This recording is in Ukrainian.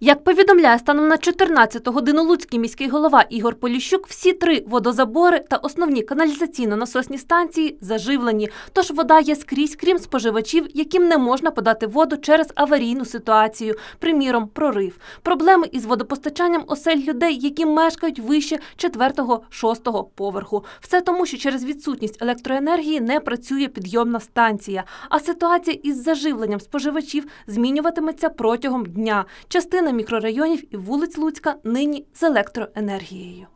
Як повідомляє станом на 14 годину Луцький міський голова Ігор Поліщук, всі три водозабори та основні каналізаційно-насосні станції заживлені. Тож вода є скрізь, крім споживачів, яким не можна подати воду через аварійну ситуацію, приміром, прорив. Проблеми із водопостачанням осель людей, які мешкають вище 4-6 поверху. Все тому, що через відсутність електроенергії не працює підйомна станція. А ситуація із заживленням споживачів змінюватиметься протягом дня. Частина частина мікрорайонів і вулиць Луцька нині з електроенергією.